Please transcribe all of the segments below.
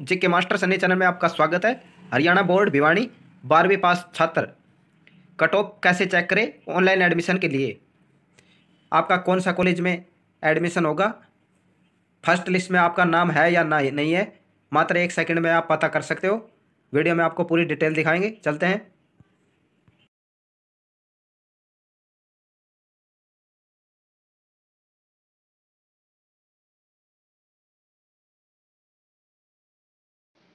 जे के master Sunny channel में आपका स्वागत है हरियाणा बोर्ड भिवानी बारहवीं पास छात्र कट ऑफ कैसे चेक करें ऑनलाइन एडमिशन के लिए आपका कौन सा कॉलेज में एडमिशन होगा फर्स्ट लिस्ट में आपका नाम है या ना नहीं है मात्र एक सेकंड में आप पता कर सकते हो वीडियो में आपको पूरी डिटेल दिखाएंगे चलते हैं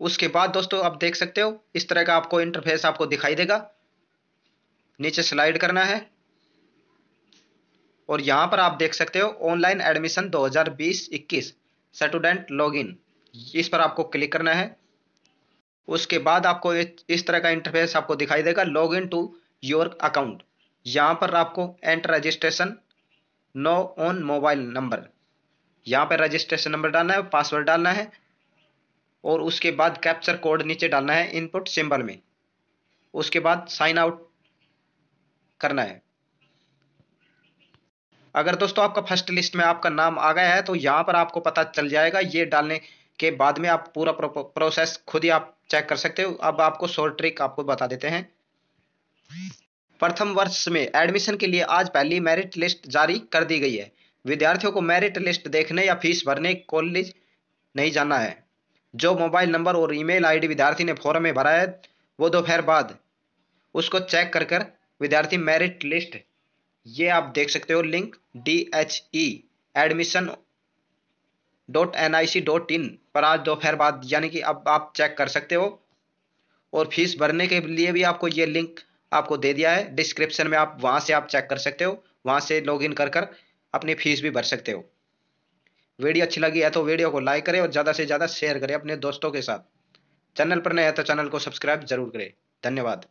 उसके बाद दोस्तों आप देख सकते हो इस तरह का आपको इंटरफेस आपको दिखाई देगा नीचे स्लाइड करना है और यहाँ पर आप देख सकते हो ऑनलाइन एडमिशन 2020-21 स्टूडेंट लॉगिन इस पर आपको क्लिक करना है उसके बाद आपको इस तरह का इंटरफेस आपको दिखाई देगा log in to your account यहाँ पर आपको enter registration no on mobile number यहाँ पर रजिस्ट्रेशन नंबर डालना है पासवर्ड डालना है और उसके बाद कैप्चर कोड नीचे डालना है इनपुट सिंबल में उसके बाद साइन आउट करना है अगर दोस्तों आपका फर्स्ट लिस्ट में आपका नाम आ गया है तो यहाँ पर आपको पता चल जाएगा ये डालने के बाद में आप पूरा प्रोसेस खुद ही आप चेक कर सकते हो अब आपको शॉर्ट ट्रिक आपको बता देते हैं प्रथम वर्ष में एडमिशन के लिए आज पहली मेरिट लिस्ट जारी कर दी गई है विद्यार्थियों को मेरिट लिस्ट देखने या फीस भरने कॉलेज नहीं जाना है जो मोबाइल नंबर और ईमेल आईडी विद्यार्थी ने फॉर्म में भरा है वो दोपहर बाद उसको चेक कर कर विद्यार्थी मेरिट लिस्ट ये आप देख सकते हो link D H E admission dot N I C dot in पर आज दोपहर बाद यानी कि अब आप चेक कर सकते हो और फीस भरने के लिए भी आपको ये लिंक आपको दे दिया है डिस्क्रिप्शन में आप वहाँ से आप चेक कर सकते हो वहाँ से इन कर कर अपनी फीस भी भर सकते हो वीडियो अच्छी लगी है तो वीडियो को लाइक करें और ज़्यादा से ज़्यादा शेयर करें अपने दोस्तों के साथ चैनल पर नए हैं तो चैनल को सब्सक्राइब जरूर करें धन्यवाद